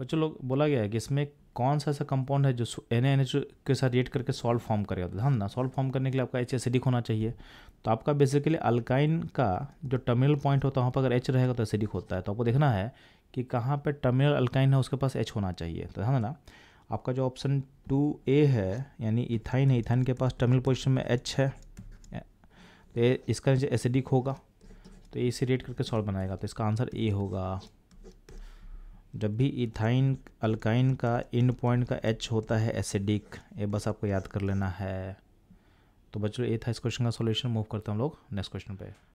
बच्चों लोग बोला गया है कि इसमें कौन सा ऐसा कंपाउंड है जो एन एन एच के साथ रेट करके सॉल्व फॉर्म करेगा ध्यान ना सॉल्व फॉर्म करने के लिए आपका एच एसिडिक होना चाहिए तो आपका बेसिकली अल्काइन का जो टर्मिनल पॉइंट होता है वहाँ पर अगर एच रहेगा तो एसिडिक होता है तो आपको देखना है कि कहाँ पर टर्मिनल अल्काइन है उसके पास एच होना चाहिए तो ध्यान ना आपका जो ऑप्शन टू ए है यानी इथाइन है इथाइन के पास टर्मिनल पोजिशन में एच है तो इसका एसिडिक होगा तो ए से रेट करके सॉल्व बनाएगा तो इसका आंसर ए होगा जब भी इथाइन अल्काइन का इंड पॉइंट का एच होता है एसिडिक ये बस आपको याद कर लेना है तो बच्चों ये था इस क्वेश्चन का सॉल्यूशन मूव करते हैं हम लोग नेक्स्ट क्वेश्चन पे